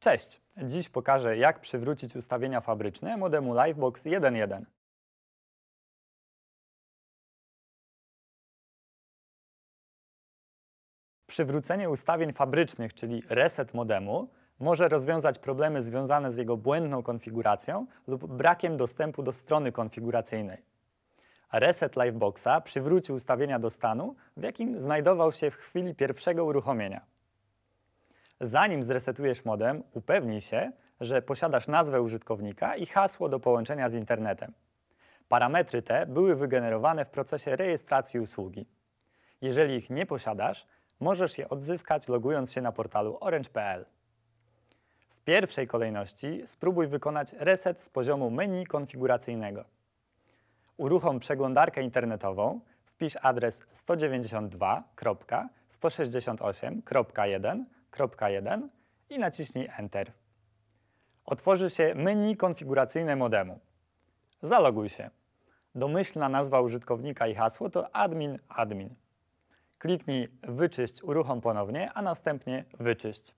Cześć! Dziś pokażę, jak przywrócić ustawienia fabryczne modemu Livebox 1.1. Przywrócenie ustawień fabrycznych, czyli reset modemu, może rozwiązać problemy związane z jego błędną konfiguracją lub brakiem dostępu do strony konfiguracyjnej. Reset Liveboxa przywróci ustawienia do stanu, w jakim znajdował się w chwili pierwszego uruchomienia. Zanim zresetujesz modem, upewnij się, że posiadasz nazwę użytkownika i hasło do połączenia z internetem. Parametry te były wygenerowane w procesie rejestracji usługi. Jeżeli ich nie posiadasz, możesz je odzyskać logując się na portalu orange.pl. W pierwszej kolejności spróbuj wykonać reset z poziomu menu konfiguracyjnego. Uruchom przeglądarkę internetową, wpisz adres 192.168.1 1 i naciśnij Enter. Otworzy się menu konfiguracyjne modemu. Zaloguj się. Domyślna nazwa użytkownika i hasło to admin admin. Kliknij Wyczyść uruchom ponownie, a następnie Wyczyść.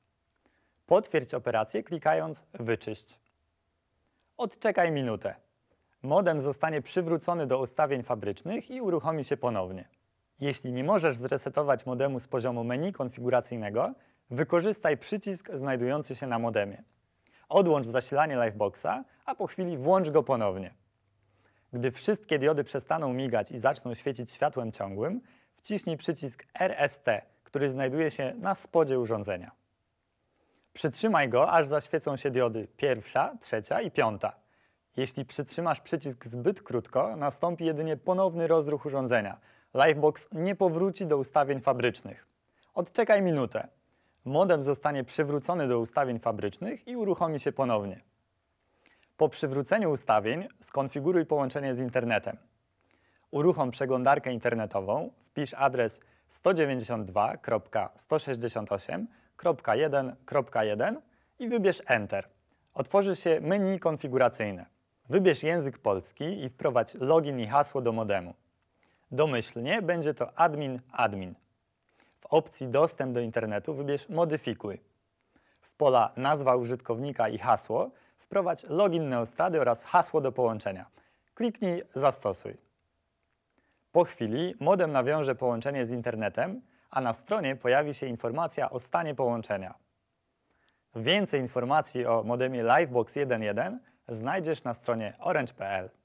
Potwierdź operację klikając Wyczyść. Odczekaj minutę. Modem zostanie przywrócony do ustawień fabrycznych i uruchomi się ponownie. Jeśli nie możesz zresetować modemu z poziomu menu konfiguracyjnego, Wykorzystaj przycisk znajdujący się na modemie. Odłącz zasilanie Liveboxa, a po chwili włącz go ponownie. Gdy wszystkie diody przestaną migać i zaczną świecić światłem ciągłym, wciśnij przycisk RST, który znajduje się na spodzie urządzenia. Przytrzymaj go, aż zaświecą się diody pierwsza, trzecia i piąta. Jeśli przytrzymasz przycisk zbyt krótko, nastąpi jedynie ponowny rozruch urządzenia. Livebox nie powróci do ustawień fabrycznych. Odczekaj minutę. Modem zostanie przywrócony do ustawień fabrycznych i uruchomi się ponownie. Po przywróceniu ustawień skonfiguruj połączenie z internetem. Uruchom przeglądarkę internetową, wpisz adres 192.168.1.1 i wybierz Enter. Otworzy się menu konfiguracyjne. Wybierz język polski i wprowadź login i hasło do modemu. Domyślnie będzie to admin admin opcji Dostęp do internetu wybierz Modyfikuj. W pola Nazwa użytkownika i hasło wprowadź login Neostrady oraz hasło do połączenia. Kliknij Zastosuj. Po chwili modem nawiąże połączenie z internetem, a na stronie pojawi się informacja o stanie połączenia. Więcej informacji o modemie Livebox 1.1 znajdziesz na stronie orange.pl.